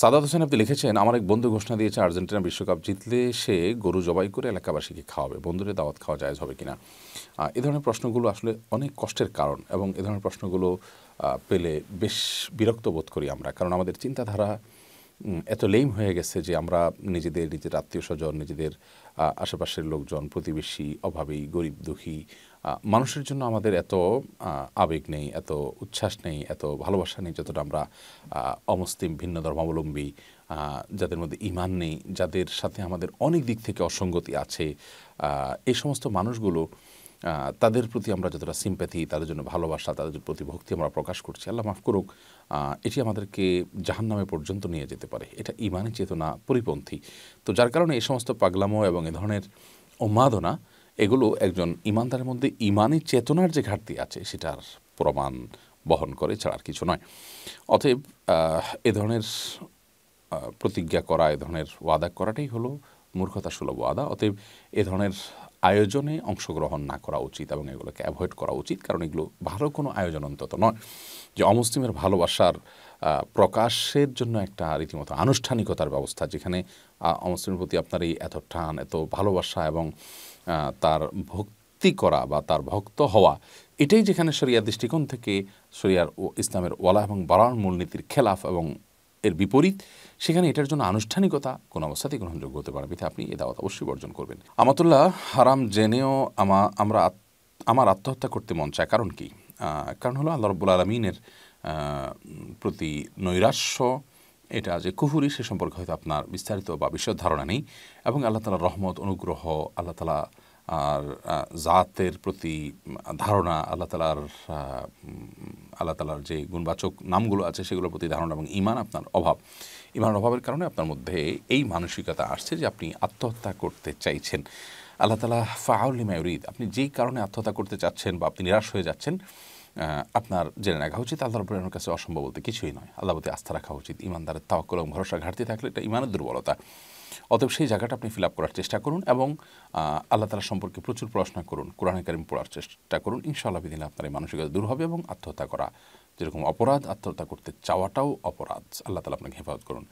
সাদাত হোসেন আপনি লিখেছেন আমার এক বন্ধু ঘোষণা দিয়েছে আর্জেন্টিনা বিশ্বকাপ জিতলে সে গরু জবাই করে এলাকাবাসীকে খাওয়াবে বন্ধুদের দাওয়াত খাওয়া যায় হবে কিনা এ ধরনের প্রশ্নগুলো আসলে অনেক কষ্টের কারণ এবং এ ধরনের প্রশ্নগুলো পেলে বেশ বিরক্ত বোধ করি আমরা কারণ আমাদের চিন্তাধারা এত লেম হয়ে গেছে যে আমরা নিজেদের নিজের আত্মীয় স্বজন নিজেদের আশেপাশের লোকজন প্রতিবেশী অভাবী গরিব দুঃখী মানুষের জন্য আমাদের এত আবেগ নেই এত উচ্ছ্বাস নেই এত ভালোবাসা নেই যতটা আমরা অমুসলিম ভিন্ন ধর্মাবলম্বী যাদের মধ্যে ইমান নেই যাদের সাথে আমাদের অনেক দিক থেকে অসঙ্গতি আছে এই সমস্ত মানুষগুলো তাদের প্রতি আমরা যতটা সিম্প্যাথি তাদের জন্য ভালোবাসা তাদের প্রতি ভক্তি আমরা প্রকাশ করছি আল্লাহ মাফ করুক এটি আমাদেরকে জাহান নামে পর্যন্ত নিয়ে যেতে পারে এটা ইমানি চেতনা পরিপন্থী তো যার কারণে এই সমস্ত পাগলামো এবং এ ধরনের উন্মাদনা এগুলো একজন ইমানদারের মধ্যে ইমানে চেতনার যে ঘাটতি আছে সেটার প্রমাণ বহন করে ছাড়া আর কিছু নয় অতএব এ ধরনের প্রতিজ্ঞা করা এ ধরনের ওয়াদা করাটাই হলো মূর্খতা সুলভ ওয়াদা অতএব এ ধরনের আয়োজনে অংশগ্রহণ না করা উচিত এবং এগুলোকে অ্যাভয়েড করা উচিত কারণ এগুলো ভালো কোনো আয়োজন অন্তত নয় যে অমুসলিমের ভালোবাসার প্রকাশের জন্য একটা রীতিমতো আনুষ্ঠানিকতার ব্যবস্থা যেখানে অমুসলিমের প্রতি আপনার এই এত টান এত ভালোবাসা এবং তার ভক্তি করা বা তার ভক্ত হওয়া এটাই যেখানে শরিয়ার দৃষ্টিকোণ থেকে শরিয়ার ও ইসলামের ওয়ালা এবং বালার মূলনীতির খেলাফ এবং এর বিপরীত সেখানে এটার জন্য আনুষ্ঠানিকতা কোনো অবস্থাতেই গ্রহণযোগ্য হতে পারবে আপনি এ দাওয়াত অবশ্যই বর্জন করবেন আমাতুল্লাহ হারাম জেনেও আমা আমরা আমার আত্মহত্যা করতে মন চায় কারণ কি কারণ হলো আল্লাহ রব্বুল আলমিনের প্রতি নৈরাশ্য এটা যে কুহুরি সে সম্পর্কে হয়তো আপনার বিস্তারিত বা বিশদ ধারণা নেই এবং আল্লাহ তালার রহমত অনুগ্রহ আল্লাহ তালা আর জাতের প্রতি ধারণা আল্লাহ তালার আল্লাহ তালার যে গুণবাচক নামগুলো আছে সেগুলোর প্রতি ধারণা এবং ইমান আপনার অভাব ইমানের অভাবের কারণে আপনার মধ্যে এই মানসিকতা আসছে যে আপনি আত্মহত্যা করতে চাইছেন আল্লাহ তালা ফাউলিমায়ুরিদ আপনি যেই কারণে আত্মহত্যা করতে চাচ্ছেন বা আপনি নিরাশ হয়ে যাচ্ছেন আপনার জেনে রাখা উচিত আল্লাহর উপরে কাছে অসম্ভব বলতে কিছুই নয় আল্লাহ প্রতি আস্থা রাখা উচিত ইমানদারের তাওকল এবং ভরসা ঘাটতি থাকলে এটা ইমানের দুর্বলতা অতএব সেই জায়গাটা আপনি ফিল আপ করার চেষ্টা করুন এবং আল্লাহ তালা সম্পর্কে প্রচুর পড়াশোনা করুন কোরআন কারিম পড়ার চেষ্টা করুন ইনশাআল্লাহ বিদিন আপনার এই মানসিকতা দূর হবে এবং আত্মহত্যা করা যেরকম অপরাধ আত্মহত্যা করতে চাওয়াটাও অপরাধ আল্লাহ তালা আপনাকে হেফাজত করুন